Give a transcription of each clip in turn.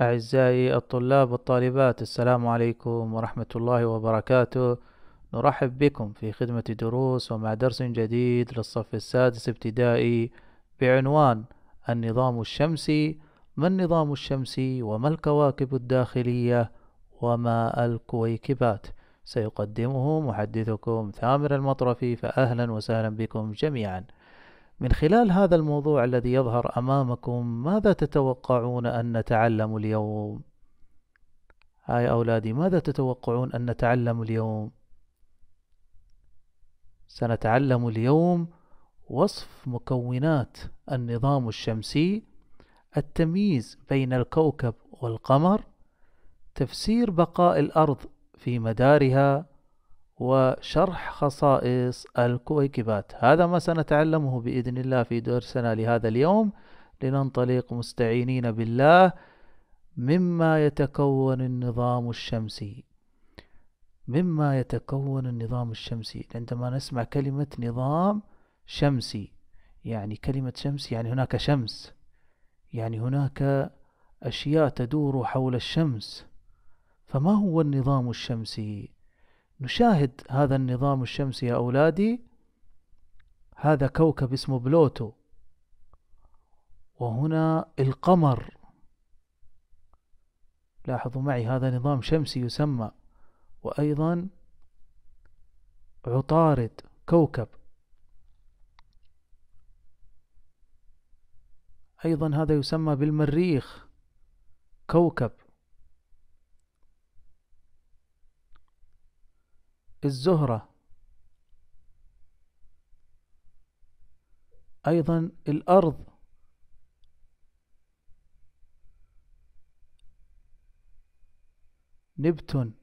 أعزائي الطلاب والطالبات السلام عليكم ورحمة الله وبركاته نرحب بكم في خدمة دروس ومع درس جديد للصف السادس ابتدائي بعنوان النظام الشمسي ما النظام الشمسي وما الكواكب الداخلية وما الكويكبات سيقدمه محدثكم ثامر المطرفي فأهلا وسهلا بكم جميعا من خلال هذا الموضوع الذي يظهر أمامكم ماذا تتوقعون أن نتعلم اليوم؟ هاي أولادي ماذا تتوقعون أن نتعلم اليوم؟ سنتعلم اليوم وصف مكونات النظام الشمسي التمييز بين الكوكب والقمر تفسير بقاء الأرض في مدارها وشرح خصائص الكويكبات هذا ما سنتعلمه بإذن الله في درسنا لهذا اليوم لننطلق مستعينين بالله مما يتكون النظام الشمسي مما يتكون النظام الشمسي عندما نسمع كلمة نظام شمسي يعني كلمة شمس يعني هناك شمس يعني هناك أشياء تدور حول الشمس فما هو النظام الشمسي نشاهد هذا النظام الشمسي يا أولادي هذا كوكب اسمه بلوتو وهنا القمر لاحظوا معي هذا نظام شمسي يسمى وأيضا عطارد كوكب أيضا هذا يسمى بالمريخ كوكب الزهرة أيضا الأرض نبتون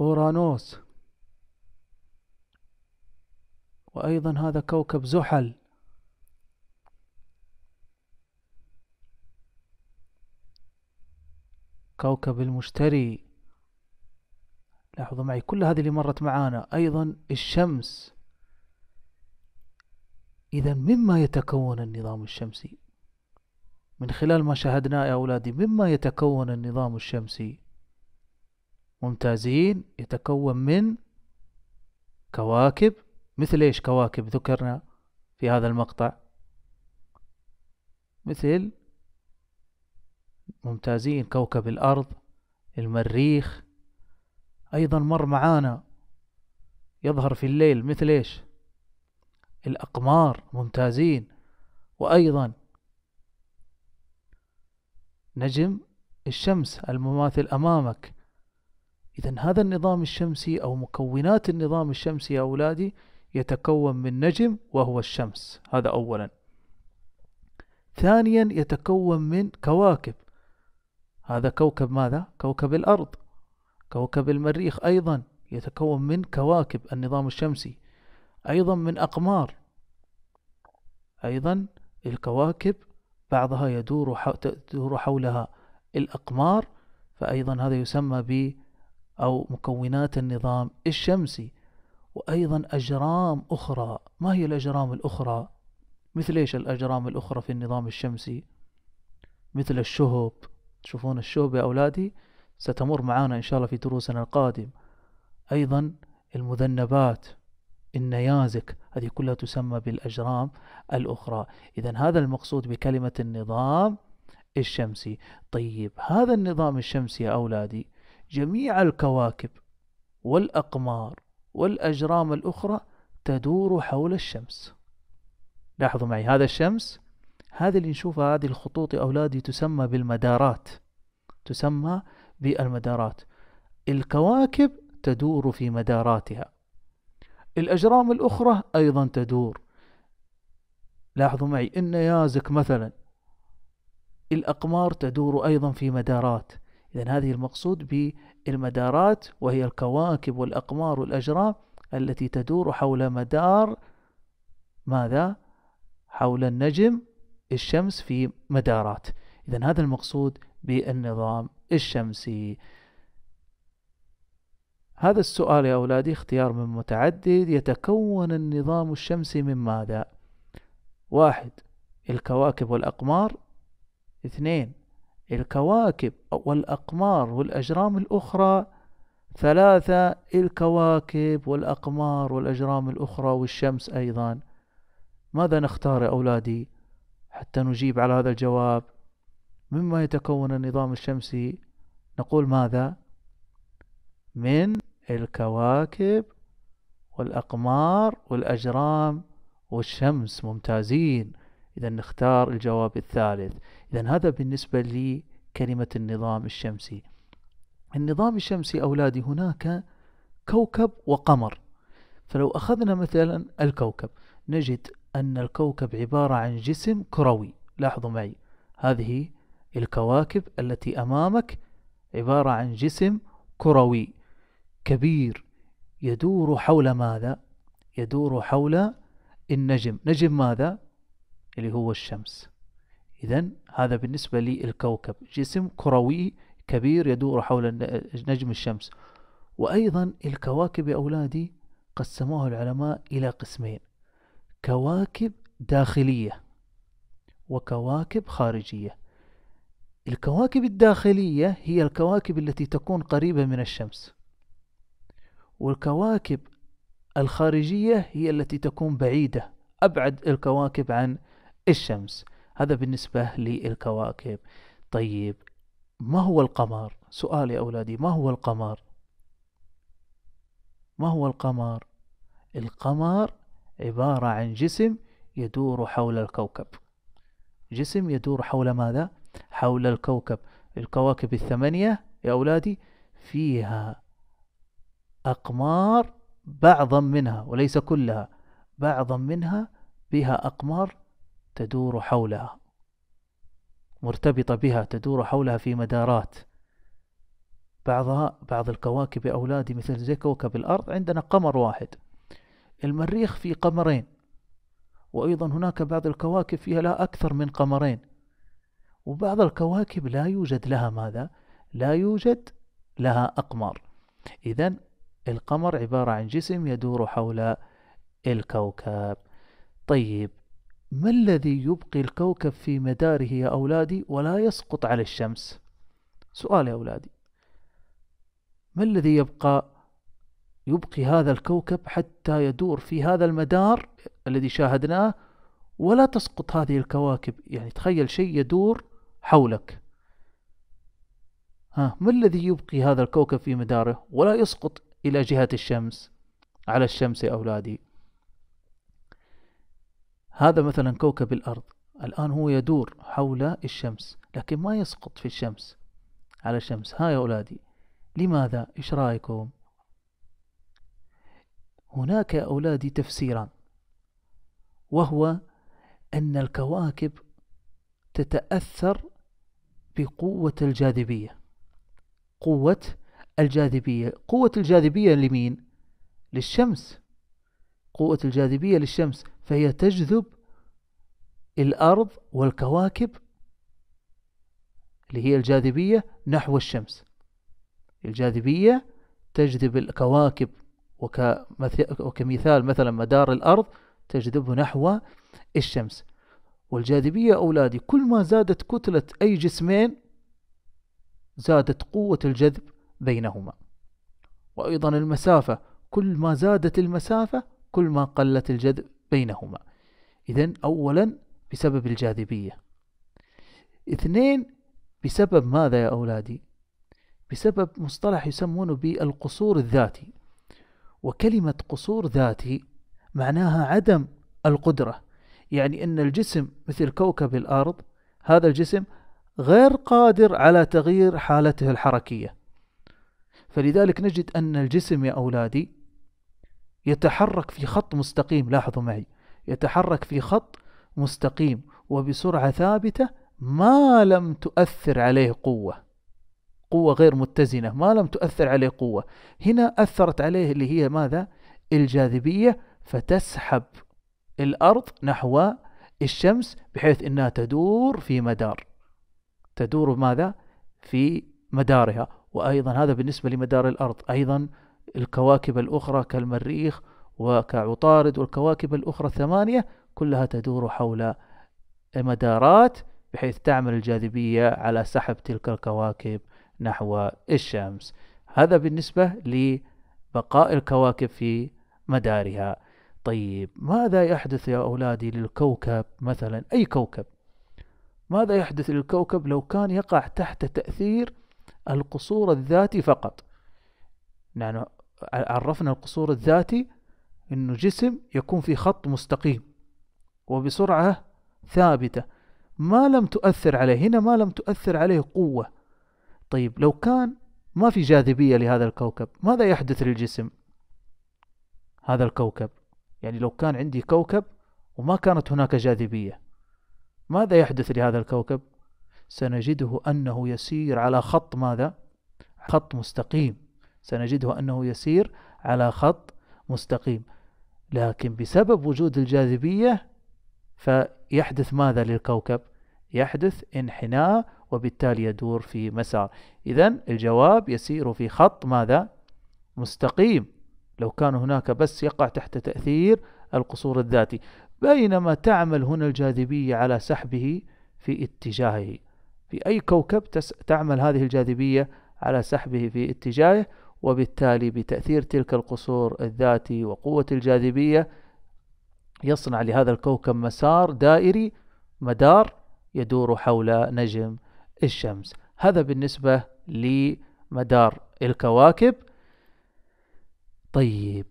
أورانوس وأيضا هذا كوكب زحل كوكب المشتري لاحظوا معي كل هذه اللي مرت معانا أيضا الشمس إذا مما يتكون النظام الشمسي من خلال ما شاهدناه يا أولادي مما يتكون النظام الشمسي ممتازين يتكون من كواكب مثل إيش كواكب ذكرنا في هذا المقطع مثل ممتازين كوكب الأرض المريخ أيضا مر معانا يظهر في الليل مثل إيش الأقمار ممتازين وأيضا نجم الشمس المماثل أمامك إذا هذا النظام الشمسي أو مكونات النظام الشمسي يا أولادي يتكون من نجم وهو الشمس هذا أولا ثانيا يتكون من كواكب هذا كوكب ماذا؟ كوكب الأرض كوكب المريخ أيضا يتكون من كواكب النظام الشمسي أيضا من أقمار أيضا الكواكب بعضها يدور تدور حولها الأقمار فأيضا هذا يسمى ب أو مكونات النظام الشمسي وأيضا أجرام أخرى ما هي الأجرام الأخرى؟ مثل إيش الأجرام الأخرى في النظام الشمسي؟ مثل الشهب تشوفون الشوب يا أولادي ستمر معنا إن شاء الله في دروسنا القادم أيضا المذنبات النيازك هذه كلها تسمى بالأجرام الأخرى إذا هذا المقصود بكلمة النظام الشمسي طيب هذا النظام الشمسي يا أولادي جميع الكواكب والأقمار والأجرام الأخرى تدور حول الشمس لاحظوا معي هذا الشمس هذه اللي نشوفها هذه الخطوط يا أولادي تسمى بالمدارات تسمى بالمدارات الكواكب تدور في مداراتها الأجرام الأخرى أيضا تدور لاحظوا معي النيازك مثلا الأقمار تدور أيضا في مدارات إذا هذه المقصود بالمدارات وهي الكواكب والأقمار والأجرام التي تدور حول مدار ماذا؟ حول النجم الشمس في مدارات إذا هذا المقصود بالنظام الشمسي هذا السؤال يا أولادي اختيار من متعدد يتكون النظام الشمسي من ماذا؟ واحد الكواكب والأقمار اثنين الكواكب والأقمار والأجرام الأخرى ثلاثة الكواكب والأقمار والأجرام الأخرى والشمس أيضا ماذا نختار يا أولادي؟ حتى نجيب على هذا الجواب مما يتكون النظام الشمسي نقول ماذا من الكواكب والأقمار والأجرام والشمس ممتازين إذا نختار الجواب الثالث إذا هذا بالنسبة لكلمة النظام الشمسي النظام الشمسي أولادي هناك كوكب وقمر فلو أخذنا مثلا الكوكب نجد أن الكوكب عبارة عن جسم كروي لاحظوا معي هذه الكواكب التي أمامك عبارة عن جسم كروي كبير يدور حول ماذا؟ يدور حول النجم نجم ماذا؟ اللي هو الشمس إذا هذا بالنسبة للكوكب جسم كروي كبير يدور حول نجم الشمس وأيضا الكواكب يا أولادي قسموها العلماء إلى قسمين كواكب داخلية وكواكب خارجية الكواكب الداخلية هي الكواكب التي تكون قريبة من الشمس والكواكب الخارجية هي التي تكون بعيدة أبعد الكواكب عن الشمس هذا بالنسبة للكواكب طيب ما هو القمر؟ سؤال يا أولادي ما هو القمر؟ ما هو القمر؟ القمر عبارة عن جسم يدور حول الكوكب جسم يدور حول ماذا؟ حول الكوكب الكواكب الثمانية يا أولادي فيها أقمار بعضا منها وليس كلها بعضا منها بها أقمار تدور حولها مرتبطة بها تدور حولها في مدارات بعضها بعض الكواكب أولادي مثل زي كوكب الأرض عندنا قمر واحد المريخ في قمرين وأيضا هناك بعض الكواكب فيها لا أكثر من قمرين وبعض الكواكب لا يوجد لها ماذا؟ لا يوجد لها أقمار إذا القمر عبارة عن جسم يدور حول الكوكب طيب ما الذي يبقي الكوكب في مداره يا أولادي ولا يسقط على الشمس؟ سؤال يا أولادي ما الذي يبقى يبقي هذا الكوكب حتى يدور في هذا المدار الذي شاهدناه ولا تسقط هذه الكواكب يعني تخيل شيء يدور حولك ها ما الذي يبقي هذا الكوكب في مداره ولا يسقط إلى جهة الشمس على الشمس يا أولادي هذا مثلا كوكب الأرض الآن هو يدور حول الشمس لكن ما يسقط في الشمس على الشمس ها يا أولادي لماذا إيش رأيكم هناك يا أولادي تفسيران وهو أن الكواكب تتأثر بقوة الجاذبية قوة الجاذبية قوة الجاذبية لمين؟ للشمس قوة الجاذبية للشمس فهي تجذب الأرض والكواكب اللي هي الجاذبية نحو الشمس الجاذبية تجذب الكواكب وكمثال مثلا مدار الأرض تجذبه نحو الشمس والجاذبية أولادي كل ما زادت كتلة أي جسمين زادت قوة الجذب بينهما وأيضا المسافة كل ما زادت المسافة كل ما قلت الجذب بينهما إذا أولا بسبب الجاذبية اثنين بسبب ماذا يا أولادي بسبب مصطلح يسمونه بالقصور الذاتي وكلمة قصور ذاتي معناها عدم القدرة يعني أن الجسم مثل كوكب الأرض هذا الجسم غير قادر على تغيير حالته الحركية فلذلك نجد أن الجسم يا أولادي يتحرك في خط مستقيم لاحظوا معي يتحرك في خط مستقيم وبسرعة ثابتة ما لم تؤثر عليه قوة قوة غير متزنة ما لم تؤثر عليه قوة هنا أثرت عليه اللي هي ماذا الجاذبية فتسحب الأرض نحو الشمس بحيث أنها تدور في مدار تدور ماذا في مدارها وأيضا هذا بالنسبة لمدار الأرض أيضا الكواكب الأخرى كالمريخ وكعطارد والكواكب الأخرى الثمانية كلها تدور حول مدارات بحيث تعمل الجاذبية على سحب تلك الكواكب نحو الشمس هذا بالنسبة لبقاء الكواكب في مدارها طيب ماذا يحدث يا أولادي للكوكب مثلا أي كوكب ماذا يحدث للكوكب لو كان يقع تحت تأثير القصور الذاتي فقط نحن عرفنا القصور الذاتي أنه جسم يكون في خط مستقيم وبسرعة ثابتة ما لم تؤثر عليه هنا ما لم تؤثر عليه قوة طيب لو كان ما في جاذبية لهذا الكوكب ماذا يحدث للجسم هذا الكوكب يعني لو كان عندي كوكب وما كانت هناك جاذبية ماذا يحدث لهذا الكوكب سنجده أنه يسير على خط ماذا خط مستقيم سنجده أنه يسير على خط مستقيم لكن بسبب وجود الجاذبية فيحدث ماذا للكوكب يحدث انحناء وبالتالي يدور في مسار إذا الجواب يسير في خط ماذا؟ مستقيم لو كان هناك بس يقع تحت تأثير القصور الذاتي بينما تعمل هنا الجاذبية على سحبه في اتجاهه في أي كوكب تعمل هذه الجاذبية على سحبه في اتجاهه وبالتالي بتأثير تلك القصور الذاتي وقوة الجاذبية يصنع لهذا الكوكب مسار دائري مدار يدور حول نجم الشمس هذا بالنسبة لمدار الكواكب طيب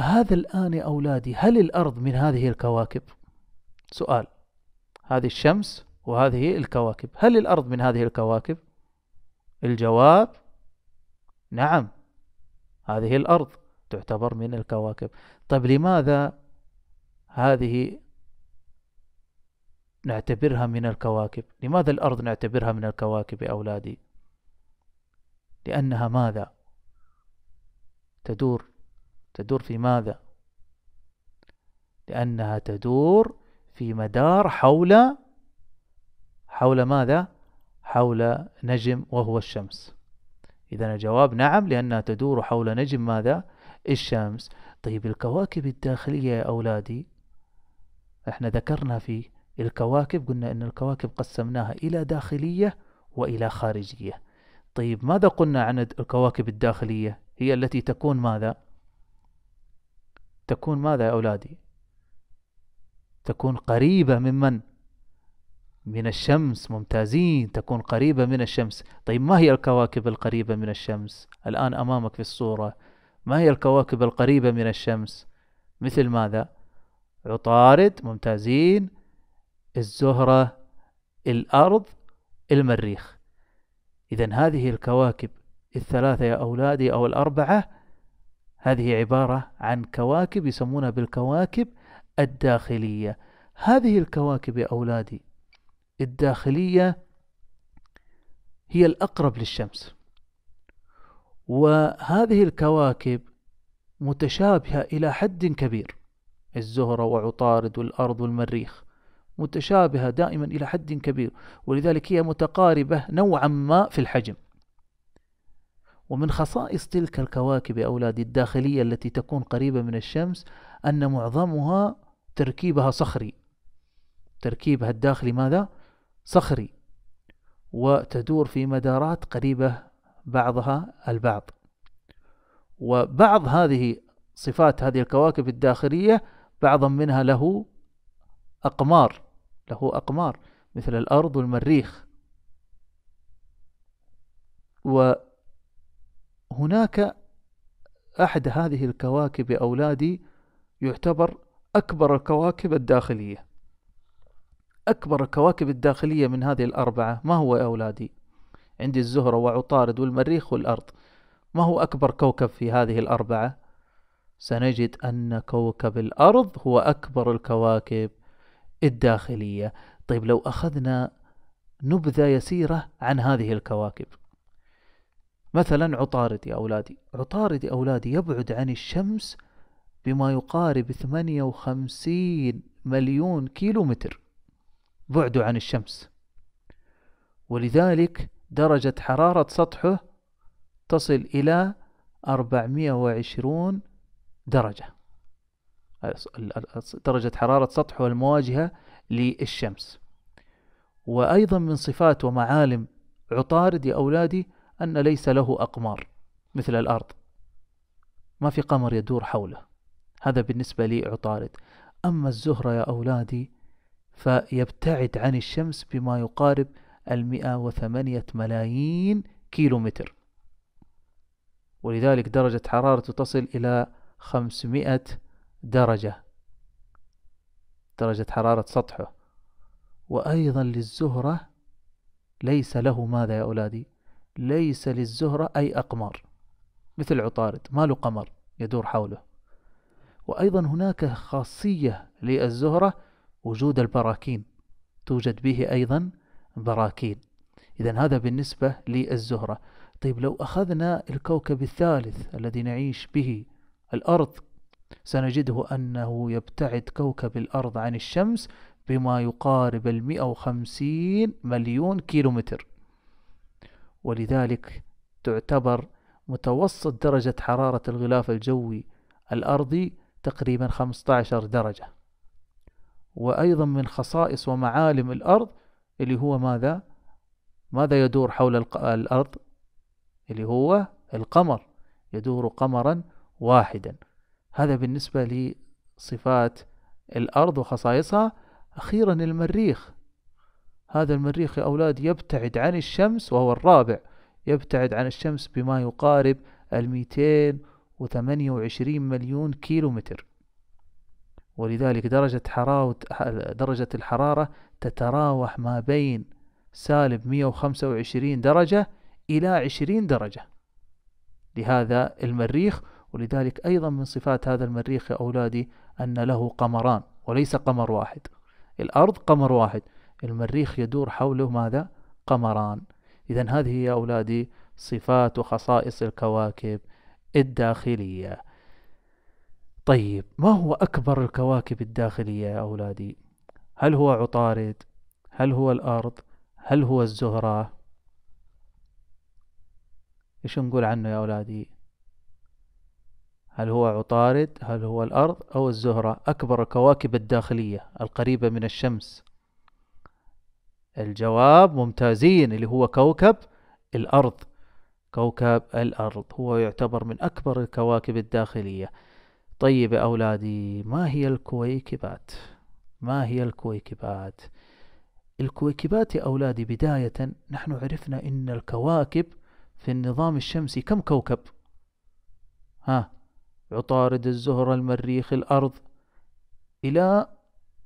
هذا الآن يا أولادي هل الأرض من هذه الكواكب سؤال هذه الشمس وهذه الكواكب هل الأرض من هذه الكواكب الجواب نعم هذه الأرض تعتبر من الكواكب طيب لماذا هذه نعتبرها من الكواكب لماذا الأرض نعتبرها من الكواكب يا أولادي لأنها ماذا تدور تدور في ماذا لأنها تدور في مدار حول حول ماذا حول نجم وهو الشمس إذا الجواب نعم لأنها تدور حول نجم ماذا الشمس طيب الكواكب الداخلية يا أولادي احنا ذكرنا في الكواكب قلنا أن الكواكب قسمناها إلى داخلية وإلى خارجية طيب ماذا قلنا عن الكواكب الداخلية هي التي تكون ماذا تكون ماذا يا أولادي تكون قريبة ممن من الشمس ممتازين تكون قريبة من الشمس طيب ما هي الكواكب القريبة من الشمس الآن أمامك في الصورة ما هي الكواكب القريبة من الشمس مثل ماذا عطارد ممتازين الزهرة الأرض المريخ إذا هذه الكواكب الثلاثة يا أولادي أو الأربعة هذه عبارة عن كواكب يسمونها بالكواكب الداخلية هذه الكواكب يا أولادي الداخلية هي الأقرب للشمس وهذه الكواكب متشابهة إلى حد كبير الزهرة وعطارد والأرض والمريخ متشابهة دائما إلى حد كبير ولذلك هي متقاربة نوعا ما في الحجم ومن خصائص تلك الكواكب يا أولادي الداخلية التي تكون قريبة من الشمس أن معظمها تركيبها صخري تركيبها الداخلي ماذا؟ صخري وتدور في مدارات قريبة بعضها البعض وبعض هذه صفات هذه الكواكب الداخلية بعضا منها له أقمار له أقمار مثل الأرض والمريخ وهناك أحد هذه الكواكب أولادي يعتبر أكبر الكواكب الداخلية أكبر الكواكب الداخلية من هذه الأربعة ما هو يا أولادي عندي الزهرة وعطارد والمريخ والأرض ما هو أكبر كوكب في هذه الأربعة سنجد أن كوكب الأرض هو أكبر الكواكب الداخلية طيب لو أخذنا نبذة يسيرة عن هذه الكواكب مثلا عطارد يا أولادي عطارد يا أولادي يبعد عن الشمس بما يقارب 58 مليون كيلو متر بعده عن الشمس ولذلك درجة حرارة سطحه تصل إلى 420 درجة درجة حرارة سطحه المواجهة للشمس وأيضا من صفات ومعالم عطارد يا أولادي أن ليس له أقمار مثل الأرض ما في قمر يدور حوله هذا بالنسبة لعطارد أما الزهرة يا أولادي فيبتعد عن الشمس بما يقارب المئة وثمانية ملايين كيلو متر ولذلك درجة حرارته تصل إلى خمسمائة درجة درجة حرارة سطحه وأيضا للزهرة ليس له ماذا يا أولادي ليس للزهرة أي أقمار مثل عطارد ما له قمر يدور حوله وأيضا هناك خاصية للزهرة وجود البراكين توجد به أيضا براكين إذا هذا بالنسبة للزهرة طيب لو أخذنا الكوكب الثالث الذي نعيش به الأرض سنجده أنه يبتعد كوكب الأرض عن الشمس بما يقارب المئة وخمسين مليون كيلومتر ولذلك تعتبر متوسط درجة حرارة الغلاف الجوي الأرضي تقريبا 15 درجة وأيضا من خصائص ومعالم الأرض اللي هو ماذا؟ ماذا يدور حول الأرض؟ اللي هو القمر يدور قمرا واحدا هذا بالنسبة لصفات الأرض وخصائصها أخيرا المريخ هذا المريخ يا أولاد يبتعد عن الشمس وهو الرابع يبتعد عن الشمس بما يقارب الميتين وثمانية وعشرين مليون كيلو متر ولذلك درجة حرارة درجة الحرارة تتراوح ما بين سالب 125 درجة إلى 20 درجة لهذا المريخ ولذلك أيضا من صفات هذا المريخ يا أولادي أن له قمران وليس قمر واحد الأرض قمر واحد المريخ يدور حوله ماذا؟ قمران إذا هذه يا أولادي صفات وخصائص الكواكب الداخلية طيب ما هو أكبر الكواكب الداخلية يا أولادي؟ هل هو عطارد؟ هل هو الأرض؟ هل هو الزهرة؟ إيش نقول عنه يا أولادي؟ هل هو عطارد هل هو الأرض أو الزهرة أكبر الكواكب الداخلية القريبة من الشمس الجواب ممتازين اللي هو كوكب الأرض كوكب الأرض هو يعتبر من أكبر الكواكب الداخلية طيب يا أولادي ما هي الكويكبات ما هي الكويكبات الكويكبات يا أولادي بداية نحن عرفنا أن الكواكب في النظام الشمسي كم كوكب ها عطارد الزهرة المريخ الأرض إلى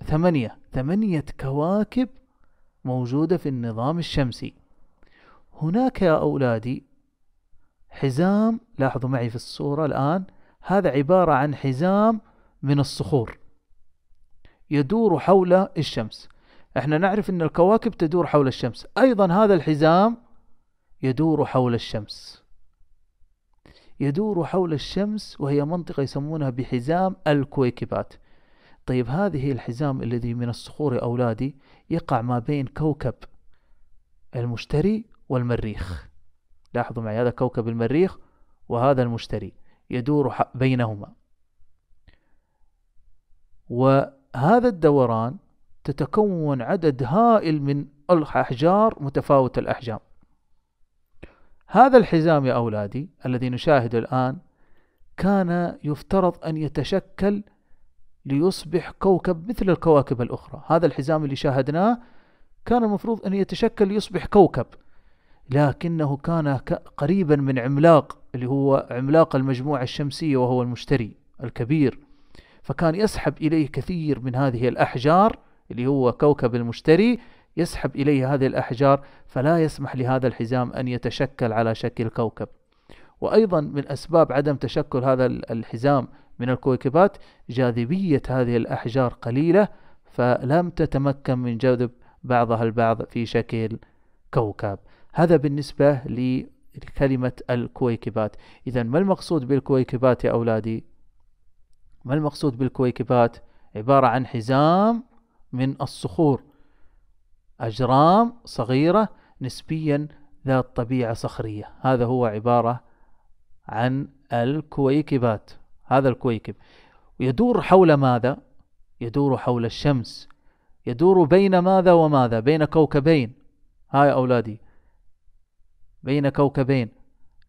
ثمانية ثمانية كواكب موجودة في النظام الشمسي هناك يا أولادي حزام لاحظوا معي في الصورة الآن هذا عبارة عن حزام من الصخور يدور حول الشمس احنا نعرف ان الكواكب تدور حول الشمس ايضا هذا الحزام يدور حول الشمس يدور حول الشمس وهي منطقة يسمونها بحزام الكويكبات طيب هذه الحزام الذي من الصخور يا أولادي يقع ما بين كوكب المشتري والمريخ لاحظوا معي هذا كوكب المريخ وهذا المشتري يدور بينهما وهذا الدوران تتكون عدد هائل من الأحجار متفاوت الأحجام هذا الحزام يا أولادي الذي نشاهده الآن كان يفترض أن يتشكل ليصبح كوكب مثل الكواكب الأخرى هذا الحزام اللي شاهدناه كان المفروض أن يتشكل ليصبح كوكب لكنه كان قريبا من عملاق اللي هو عملاق المجموعة الشمسية وهو المشتري الكبير فكان يسحب إليه كثير من هذه الأحجار اللي هو كوكب المشتري يسحب إليه هذه الأحجار فلا يسمح لهذا الحزام أن يتشكل على شكل كوكب وأيضا من أسباب عدم تشكل هذا الحزام من الكويكبات جاذبية هذه الأحجار قليلة فلم تتمكن من جذب بعضها البعض في شكل كوكب هذا بالنسبة لكلمة الكويكبات إذا ما المقصود بالكويكبات يا أولادي؟ ما المقصود بالكويكبات؟ عبارة عن حزام من الصخور أجرام صغيرة نسبيا ذات طبيعة صخرية هذا هو عبارة عن الكويكبات هذا الكويكب يدور حول ماذا؟ يدور حول الشمس يدور بين ماذا وماذا؟ بين كوكبين هاي أولادي بين كوكبين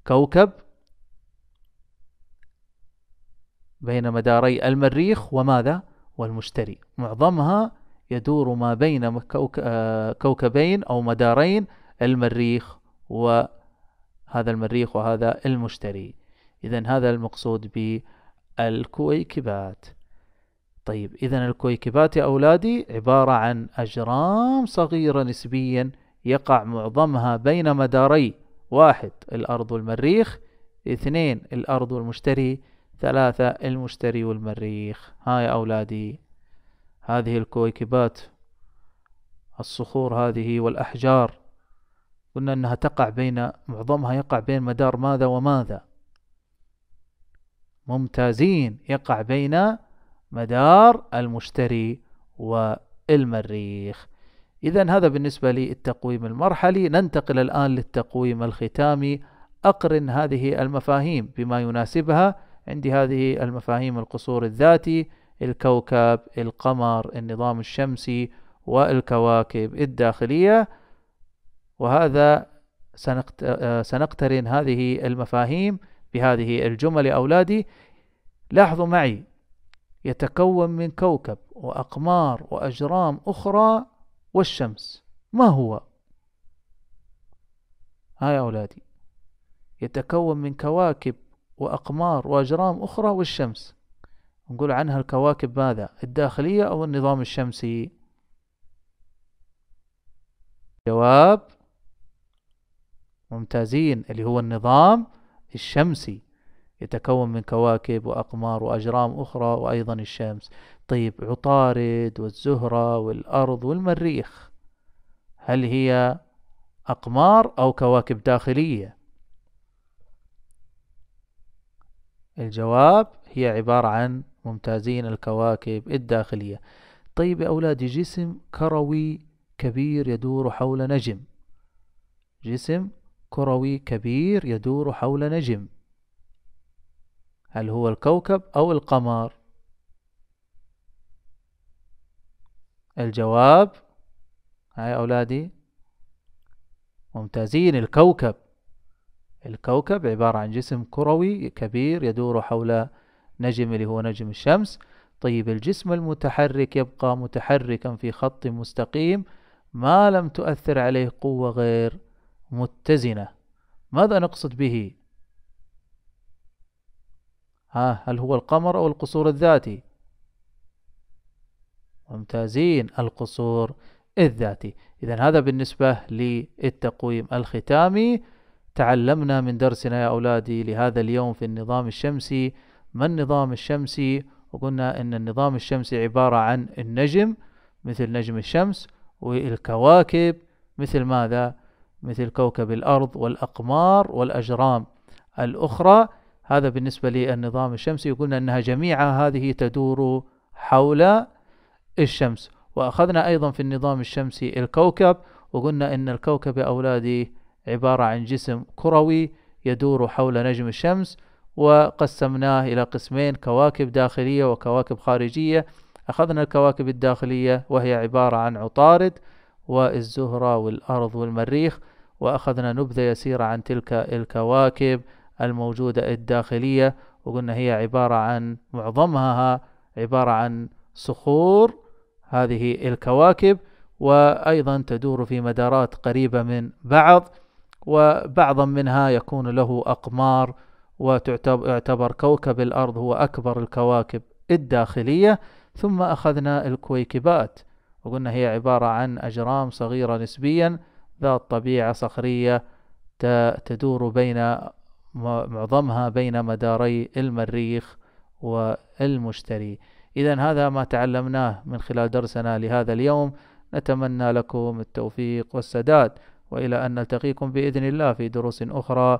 كوكب بين مداري المريخ وماذا؟ والمشتري معظمها يدور ما بين آه، كوكبين أو مدارين المريخ وهذا المريخ وهذا المشتري إذا هذا المقصود بالكويكبات طيب إذا الكويكبات يا أولادي عبارة عن أجرام صغيرة نسبيا يقع معظمها بين مداري واحد الأرض والمريخ اثنين الأرض والمشتري ثلاثة المشتري والمريخ هاي أولادي هذه الكويكبات الصخور هذه والأحجار قلنا أنها تقع بين معظمها يقع بين مدار ماذا وماذا ممتازين يقع بين مدار المشتري والمريخ إذا هذا بالنسبة للتقويم المرحلي ننتقل الآن للتقويم الختامي أقرن هذه المفاهيم بما يناسبها عندي هذه المفاهيم القصور الذاتي الكوكب القمر النظام الشمسي والكواكب الداخلية وهذا آه، سنقترن هذه المفاهيم بهذه الجمل يا أولادي لاحظوا معي يتكون من كوكب وأقمار وأجرام أخرى والشمس ما هو؟ ها يا أولادي يتكون من كواكب وأقمار وأجرام أخرى والشمس نقول عنها الكواكب ماذا الداخلية أو النظام الشمسي جواب ممتازين اللي هو النظام الشمسي يتكون من كواكب وأقمار وأجرام أخرى وأيضا الشمس طيب عطارد والزهرة والأرض والمريخ هل هي أقمار أو كواكب داخلية الجواب هي عبارة عن ممتازين الكواكب الداخلية طيب يا أولادي جسم كروي كبير يدور حول نجم جسم كروي كبير يدور حول نجم هل هو الكوكب أو القمر الجواب هاي أولادي ممتازين الكوكب الكوكب عبارة عن جسم كروي كبير يدور حول نجم اللي هو نجم الشمس طيب الجسم المتحرك يبقى متحركا في خط مستقيم ما لم تؤثر عليه قوة غير متزنة ماذا نقصد به ها هل هو القمر أو القصور الذاتي ممتازين القصور الذاتي إذا هذا بالنسبة للتقويم الختامي تعلمنا من درسنا يا أولادي لهذا اليوم في النظام الشمسي ما النظام الشمسي وقلنا أن النظام الشمسي عبارة عن النجم مثل نجم الشمس والكواكب مثل ماذا مثل كوكب الأرض والأقمار والأجرام الأخرى هذا بالنسبة للنظام الشمسي وقلنا أنها جميعها هذه تدور حول الشمس وأخذنا أيضا في النظام الشمسي الكوكب وقلنا أن الكوكب أولادي عبارة عن جسم كروي يدور حول نجم الشمس وقسمناه إلى قسمين كواكب داخلية وكواكب خارجية أخذنا الكواكب الداخلية وهي عبارة عن عطارد والزهرة والأرض والمريخ وأخذنا نبذة يسيرة عن تلك الكواكب الموجودة الداخلية وقلنا هي عبارة عن معظمها عبارة عن صخور هذه الكواكب وأيضا تدور في مدارات قريبة من بعض وبعضا منها يكون له أقمار وتعتبر كوكب الأرض هو أكبر الكواكب الداخلية ثم أخذنا الكويكبات وقلنا هي عبارة عن أجرام صغيرة نسبيا ذات طبيعة صخرية تدور بين معظمها بين مداري المريخ والمشتري إذا هذا ما تعلمناه من خلال درسنا لهذا اليوم نتمنى لكم التوفيق والسداد وإلى أن نلتقيكم بإذن الله في دروس أخرى